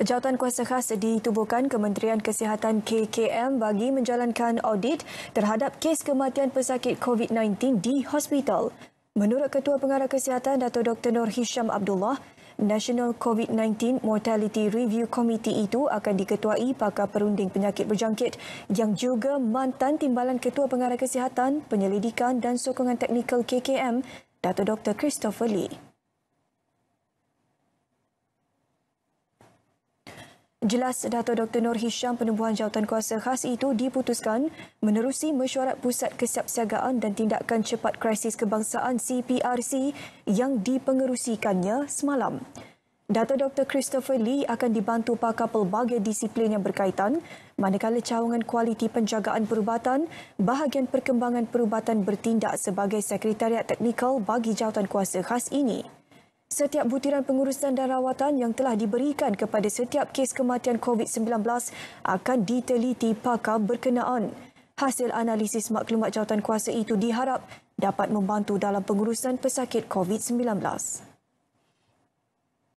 Jawatan kuasa khas ditubuhkan Kementerian Kesihatan KKM bagi menjalankan audit terhadap kes kematian pesakit COVID-19 di hospital. Menurut Ketua Pengarah Kesihatan Dato' Dr. Nur Hisham Abdullah, National COVID-19 Mortality Review Committee itu akan diketuai pakar perunding penyakit berjangkit yang juga mantan timbalan Ketua Pengarah Kesihatan, Penyelidikan dan Sokongan Teknikal KKM, Dato' Dr. Christopher Lee. Jelas Dato' Dr. Nur Hisham penubuhan jawatan kuasa khas itu diputuskan menerusi mesyuarat Pusat Kesiapsiagaan dan Tindakan Cepat Krisis Kebangsaan CPRC yang dipengerusikannya semalam. Dato' Dr. Christopher Lee akan dibantu pakar pelbagai disiplin yang berkaitan manakala cawangan kualiti penjagaan perubatan, bahagian perkembangan perubatan bertindak sebagai sekretariat teknikal bagi jawatan kuasa khas ini. Setiap butiran pengurusan dan rawatan yang telah diberikan kepada setiap kes kematian COVID-19 akan diteliti pakar berkenaan. Hasil analisis maklumat jawatan kuasa itu diharap dapat membantu dalam pengurusan pesakit COVID-19.